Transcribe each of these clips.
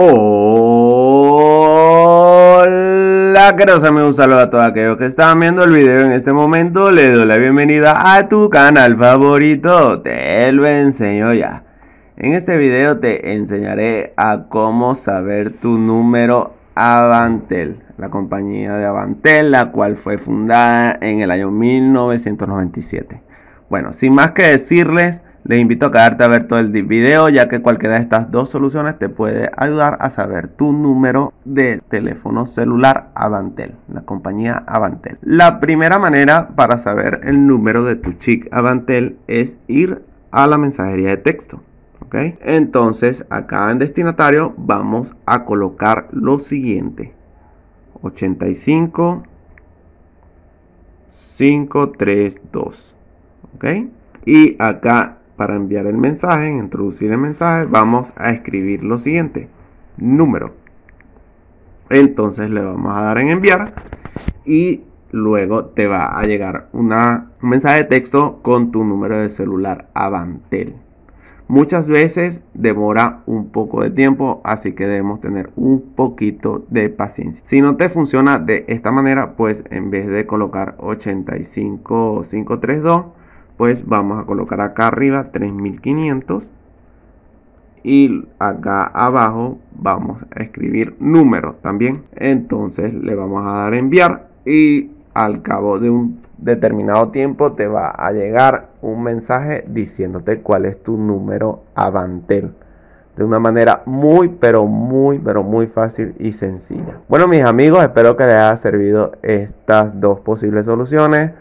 Hola, queridos amigos, un saludo a todos aquellos que están viendo el video en este momento. Les doy la bienvenida a tu canal favorito. Te lo enseño ya. En este video te enseñaré a cómo saber tu número Avantel, la compañía de Avantel, la cual fue fundada en el año 1997. Bueno, sin más que decirles, les invito a quedarte a ver todo el video ya que cualquiera de estas dos soluciones te puede ayudar a saber tu número de teléfono celular Avantel, la compañía Avantel. La primera manera para saber el número de tu chic Avantel es ir a la mensajería de texto. ok Entonces acá en destinatario vamos a colocar lo siguiente. 85 532. ¿Ok? Y acá para enviar el mensaje, introducir el mensaje, vamos a escribir lo siguiente, número. Entonces le vamos a dar en enviar y luego te va a llegar una, un mensaje de texto con tu número de celular Avantel. Muchas veces demora un poco de tiempo, así que debemos tener un poquito de paciencia. Si no te funciona de esta manera, pues en vez de colocar 85532, pues vamos a colocar acá arriba 3500 y acá abajo vamos a escribir números también entonces le vamos a dar enviar y al cabo de un determinado tiempo te va a llegar un mensaje diciéndote cuál es tu número Avantel de una manera muy pero muy pero muy fácil y sencilla bueno mis amigos espero que les haya servido estas dos posibles soluciones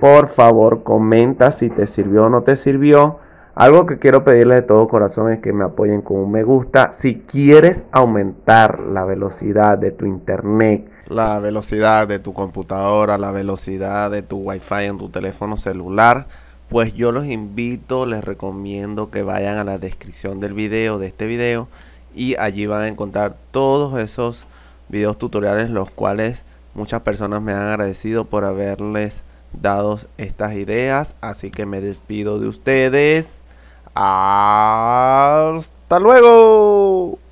por favor, comenta si te sirvió o no te sirvió. Algo que quiero pedirles de todo corazón es que me apoyen con un me gusta. Si quieres aumentar la velocidad de tu internet, la velocidad de tu computadora, la velocidad de tu wifi en tu teléfono celular, pues yo los invito, les recomiendo que vayan a la descripción del video, de este video, y allí van a encontrar todos esos videos tutoriales los cuales muchas personas me han agradecido por haberles dados estas ideas. Así que me despido de ustedes. Hasta luego.